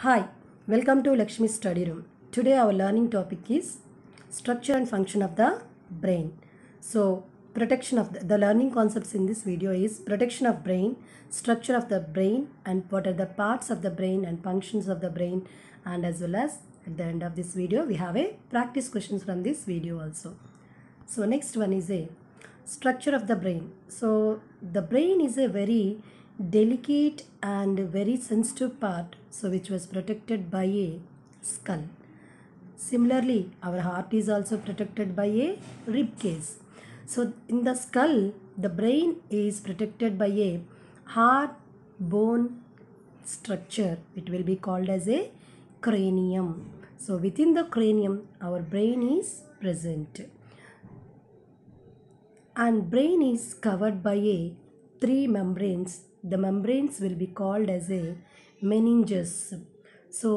Hi, welcome to Lakshmi study room. Today our learning topic is structure and function of the brain. So protection of the, the, learning concepts in this video is protection of brain, structure of the brain and what are the parts of the brain and functions of the brain and as well as at the end of this video we have a practice questions from this video also. So next one is a structure of the brain. So the brain is a very delicate and very sensitive part, so which was protected by a skull. Similarly, our heart is also protected by a rib cage. So in the skull, the brain is protected by a hard bone structure. It will be called as a cranium. So within the cranium, our brain is present. And brain is covered by a three membranes the membranes will be called as a meninges so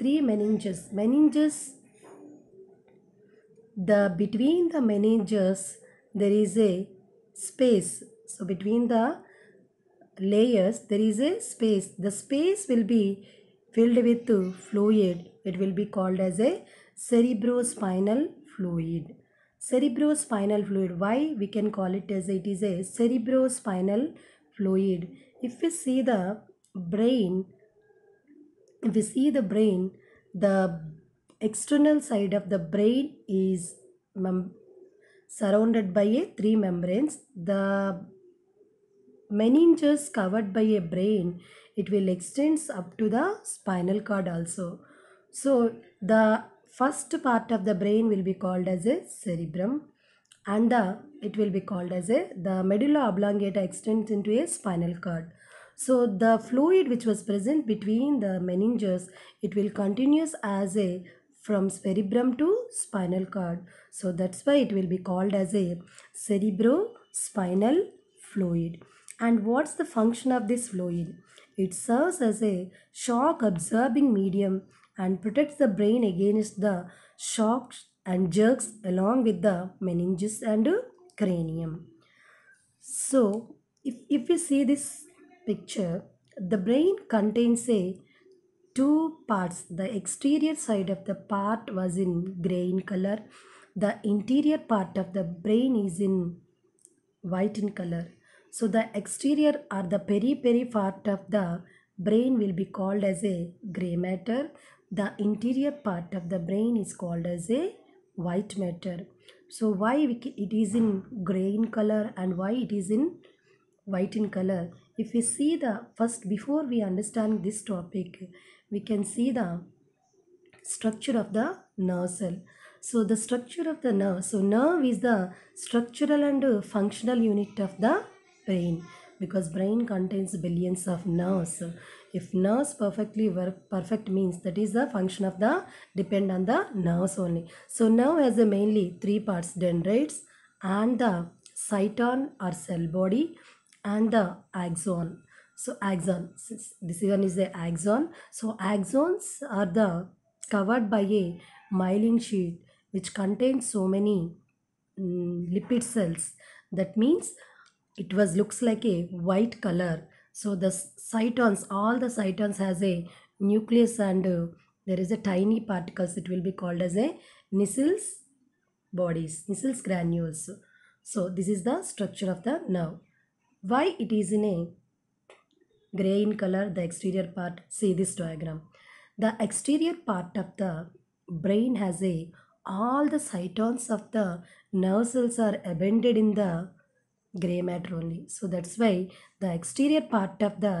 three meninges meninges the between the meninges there is a space so between the layers there is a space the space will be filled with fluid it will be called as a cerebrospinal fluid cerebrospinal fluid why we can call it as it is a cerebrospinal fluid if we see the brain if we see the brain the external side of the brain is surrounded by a three membranes the meninges covered by a brain it will extends up to the spinal cord also so the first part of the brain will be called as a cerebrum and the it will be called as a the medulla oblongata extends into a spinal cord so the fluid which was present between the meninges it will continues as a from cerebrum to spinal cord so that's why it will be called as a cerebrospinal fluid and what's the function of this fluid it serves as a shock absorbing medium and protects the brain against the shocks and jerks along with the meninges and cranium. So, if, if you see this picture, the brain contains a two parts. The exterior side of the part was in gray in color. The interior part of the brain is in white in color. So the exterior or the periphery part of the brain will be called as a gray matter. The interior part of the brain is called as a white matter so why it is in gray in color and why it is in white in color if we see the first before we understand this topic we can see the structure of the nerve cell so the structure of the nerve so nerve is the structural and functional unit of the brain because brain contains billions of nerves if nerves perfectly work perfect means that is the function of the depend on the nerves only so now has a mainly three parts dendrites and the cyton or cell body and the axon so axon this one is the axon so axons are the covered by a myelin sheet, which contains so many um, lipid cells that means it was looks like a white color so the cytons all the cytons has a nucleus and uh, there is a tiny particles it will be called as a nissels bodies nissels granules so this is the structure of the nerve why it is in a gray in color the exterior part see this diagram the exterior part of the brain has a all the cytons of the nerve cells are abended in the gray matter only so that's why the exterior part of the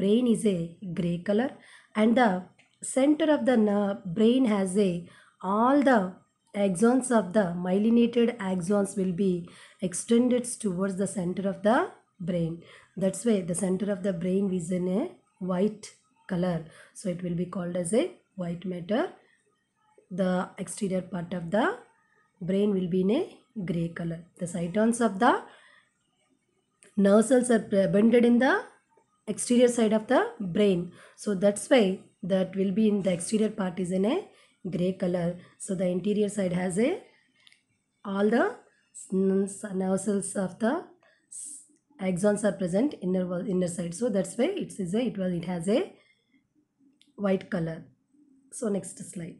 brain is a gray color and the center of the brain has a all the axons of the myelinated axons will be extended towards the center of the brain that's why the center of the brain is in a white color so it will be called as a white matter the exterior part of the brain will be in a grey color. The cytons of the nerve cells are bended in the exterior side of the brain. So that's why that will be in the exterior part is in a grey color. So the interior side has a all the nerve cells of the axons are present inner inner side. So that's why it is a it was it has a white color. So next slide.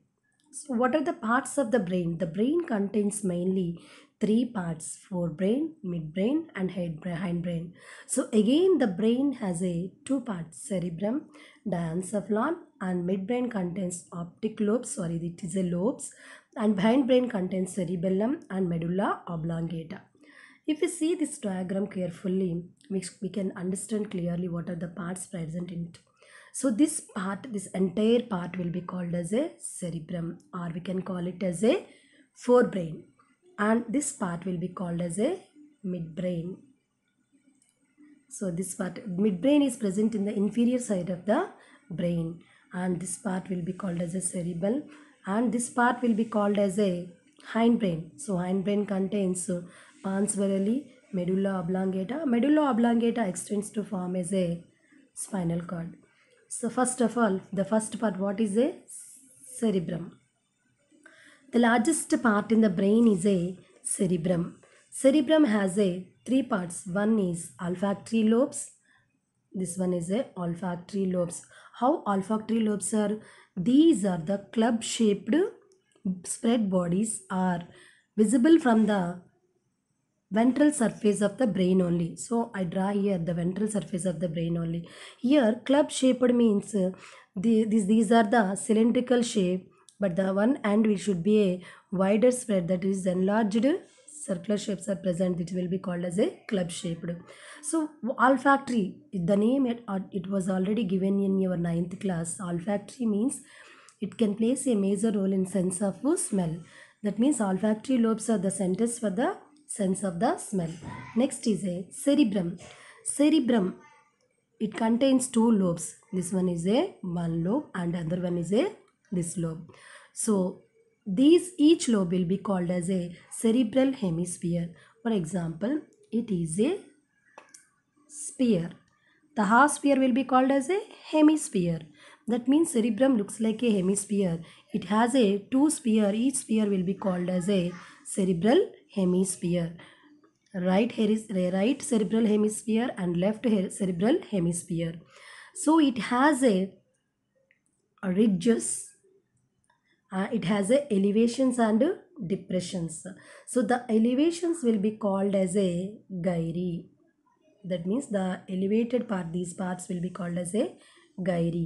So what are the parts of the brain? The brain contains mainly three parts forebrain midbrain and hindbrain so again the brain has a two parts cerebrum diencephalon and midbrain contains optic lobes sorry it is a lobes and hindbrain contains cerebellum and medulla oblongata if we see this diagram carefully we, we can understand clearly what are the parts present in it so this part this entire part will be called as a cerebrum or we can call it as a forebrain and this part will be called as a midbrain. So this part midbrain is present in the inferior side of the brain and this part will be called as a cerebral. and this part will be called as a hindbrain. So hindbrain contains so, pons medulla oblongata. Medulla oblongata extends to form as a spinal cord. So first of all, the first part what is a cerebrum? The largest part in the brain is a cerebrum. Cerebrum has a three parts. One is olfactory lobes. This one is a olfactory lobes. How olfactory lobes are? These are the club-shaped spread bodies are visible from the ventral surface of the brain only. So I draw here the ventral surface of the brain only. Here club-shaped means uh, the, these, these are the cylindrical shape but the one end will should be a wider spread that is enlarged circular shapes are present it will be called as a club shaped so olfactory the name it, uh, it was already given in your ninth class olfactory means it can place a major role in sense of smell that means olfactory lobes are the centers for the sense of the smell next is a cerebrum cerebrum it contains two lobes this one is a one lobe and other one is a this lobe so these each lobe will be called as a cerebral hemisphere. For example, it is a sphere. The half sphere will be called as a hemisphere. That means cerebrum looks like a hemisphere. It has a two sphere. Each sphere will be called as a cerebral hemisphere. Right, right cerebral hemisphere and left cerebral hemisphere. So it has a ridges uh, it has a elevations and depressions so the elevations will be called as a gyri that means the elevated part these parts will be called as a gyri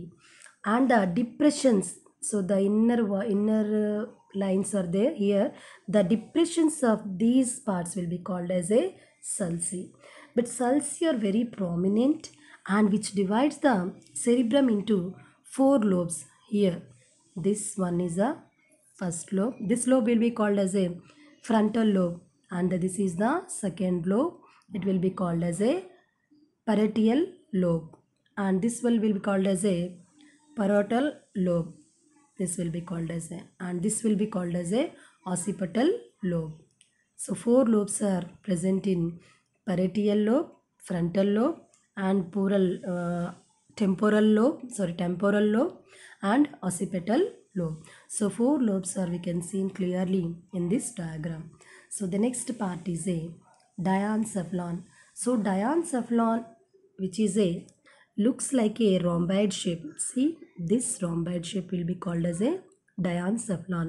and the depressions so the inner inner uh, lines are there here the depressions of these parts will be called as a sulci but sulci are very prominent and which divides the cerebrum into four lobes here this one is a first lobe. This lobe will be called as a frontal lobe and this is the second lobe. It will be called as a parietal lobe and this one will be called as a parietal lobe. This will be called as a and this will be called as a occipital lobe. So four lobes are present in parietal lobe, frontal lobe and pural. uh, temporal lobe sorry temporal lobe and occipital lobe so four lobes are we can see clearly in this diagram so the next part is a diencephalon so diencephalon which is a looks like a rhomboid shape see this rhomboid shape will be called as a diencephalon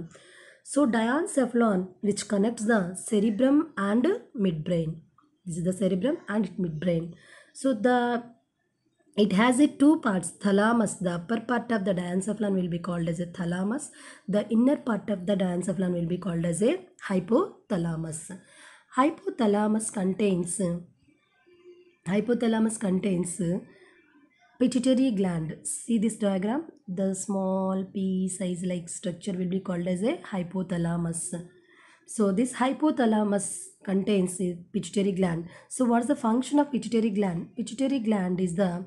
so diencephalon which connects the cerebrum and midbrain this is the cerebrum and midbrain so the it has a two parts thalamus the upper part of the diencephalon will be called as a thalamus the inner part of the diencephalon will be called as a hypothalamus hypothalamus contains hypothalamus contains pituitary gland see this diagram the small pea size like structure will be called as a hypothalamus so this hypothalamus contains a pituitary gland. So what's the function of pituitary gland? Pituitary gland is the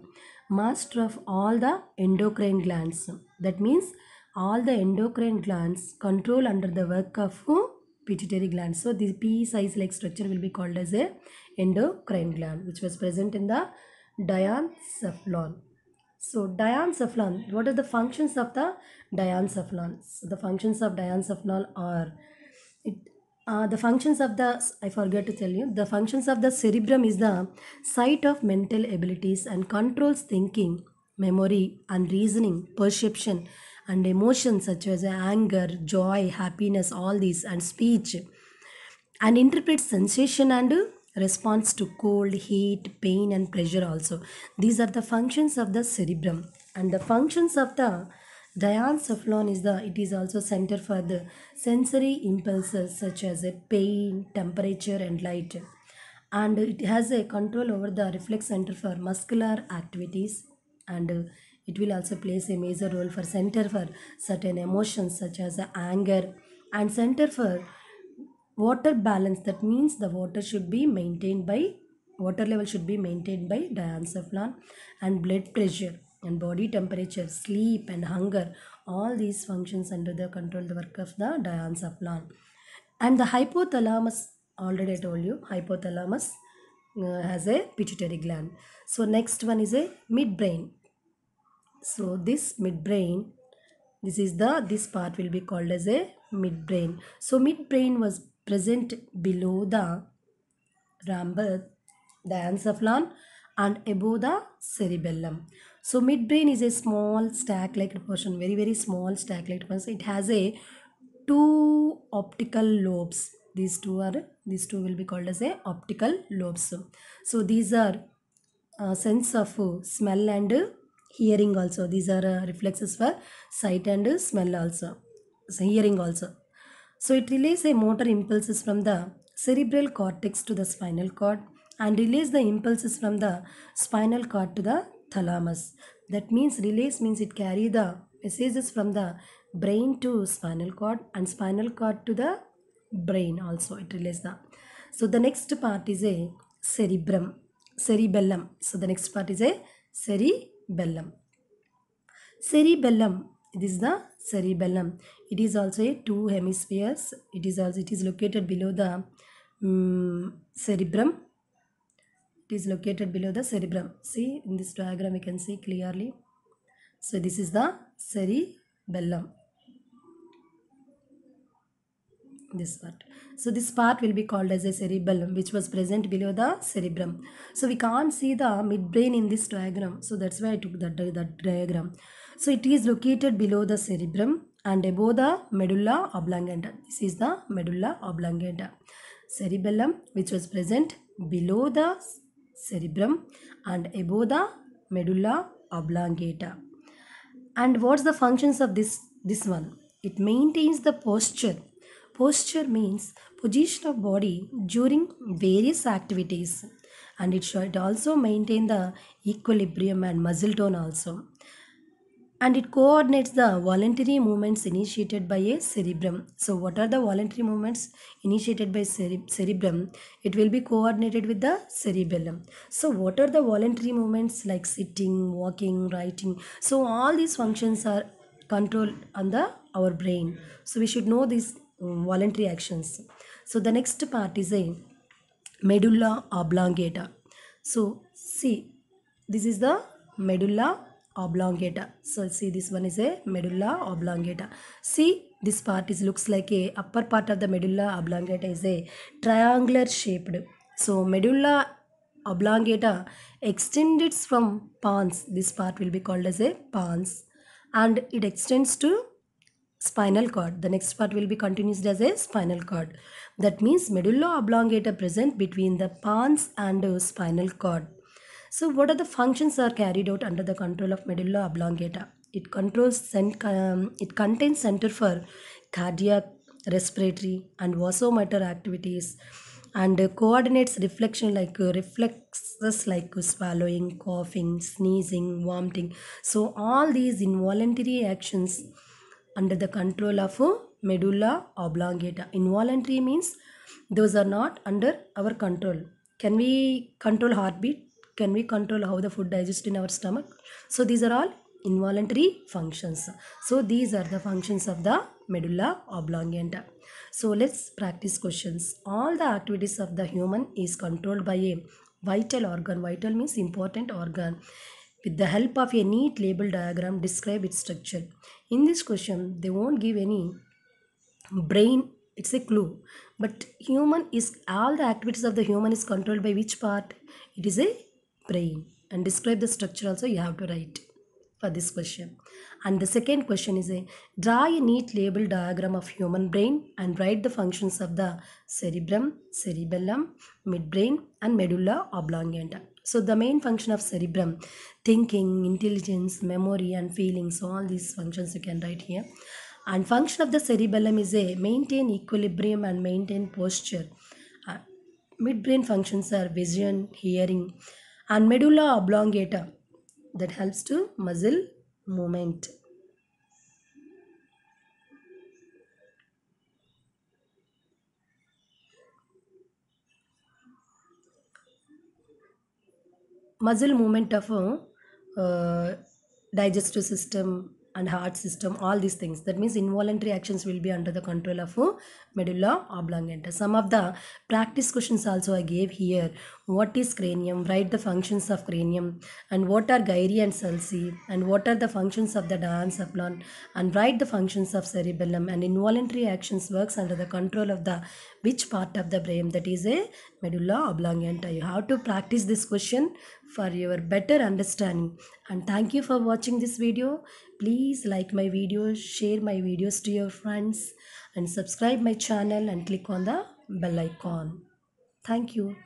master of all the endocrine glands. That means all the endocrine glands control under the work of who? Pituitary gland. So this pea size like structure will be called as a endocrine gland which was present in the diencephalon. So diencephalon, what are the functions of the diencephalon? So the functions of diencephalon are it, uh, the functions of the i forget to tell you the functions of the cerebrum is the site of mental abilities and controls thinking memory and reasoning perception and emotions such as anger joy happiness all these and speech and interprets sensation and response to cold heat pain and pressure also these are the functions of the cerebrum and the functions of the Diencephalon is the it is also center for the sensory impulses such as pain, temperature and light. And it has a control over the reflex center for muscular activities and it will also play a major role for center for certain emotions such as anger and center for water balance that means the water should be maintained by water level should be maintained by diencephalon and blood pressure and body temperature, sleep and hunger, all these functions under the control the work of the Dianza plan. And the hypothalamus, already I told you, hypothalamus uh, has a pituitary gland. So next one is a midbrain. So this midbrain, this is the, this part will be called as a midbrain. So midbrain was present below the rhombus, the encephalon and above the cerebellum. So midbrain is a small stack-like portion, very very small stack-like portion. It has a two optical lobes. These two are these two will be called as a optical lobes. So these are uh, sense of smell and hearing also. These are uh, reflexes for sight and smell also. So hearing also. So it relays a motor impulses from the cerebral cortex to the spinal cord and relays the impulses from the spinal cord to the thalamus. That means relays means it carry the messages from the brain to spinal cord and spinal cord to the brain also it relays the. So the next part is a cerebrum, cerebellum. So the next part is a cerebellum. Cerebellum, it is the cerebellum. It is also a two hemispheres. It is also, it is located below the um, cerebrum it is located below the cerebrum. See in this diagram you can see clearly. So this is the cerebellum. This part. So this part will be called as a cerebellum which was present below the cerebrum. So we can't see the midbrain in this diagram. So that's why I took that, that diagram. So it is located below the cerebrum and above the medulla oblongata. This is the medulla oblongata. Cerebellum which was present below the cerebrum and above the medulla oblongata. And what's the functions of this, this one? It maintains the posture. Posture means position of body during various activities and it should also maintain the equilibrium and muscle tone also and it coordinates the voluntary movements initiated by a cerebrum. So what are the voluntary movements initiated by cere cerebrum? It will be coordinated with the cerebellum. So what are the voluntary movements like sitting, walking, writing? So all these functions are controlled on the our brain. So we should know these um, voluntary actions. So the next part is a medulla oblongata. So see this is the medulla oblongata. So see this one is a medulla oblongata. See this part is looks like a upper part of the medulla oblongata is a triangular shaped. So medulla oblongata extends from pons. This part will be called as a pons and it extends to spinal cord. The next part will be continued as a spinal cord. That means medulla oblongata present between the pons and spinal cord. So what are the functions are carried out under the control of medulla oblongata? It controls um, it contains center for cardiac, respiratory, and vasomotor activities, and coordinates reflection like uh, reflexes like swallowing, coughing, sneezing, vomiting. So all these involuntary actions under the control of uh, medulla oblongata. Involuntary means those are not under our control. Can we control heartbeat? can we control how the food digests in our stomach so these are all involuntary functions so these are the functions of the medulla oblongata so let's practice questions all the activities of the human is controlled by a vital organ vital means important organ with the help of a neat label diagram describe its structure in this question they won't give any brain it's a clue but human is all the activities of the human is controlled by which part it is a brain and describe the structure also you have to write for this question and the second question is a draw a neat label diagram of human brain and write the functions of the cerebrum cerebellum midbrain and medulla oblongata so the main function of cerebrum thinking intelligence memory and feelings all these functions you can write here and function of the cerebellum is a maintain equilibrium and maintain posture uh, midbrain functions are vision hearing and medulla oblongata that helps to muscle movement. Muscle movement of uh, digestive system and heart system all these things that means involuntary actions will be under the control of uh, medulla oblongata some of the practice questions also i gave here what is cranium write the functions of cranium and what are gyri and sulci and what are the functions of the diencephalon and write the functions of cerebellum and involuntary actions works under the control of the which part of the brain that is a medulla oblongata you have to practice this question for your better understanding and thank you for watching this video please like my video share my videos to your friends and subscribe my channel and click on the bell icon thank you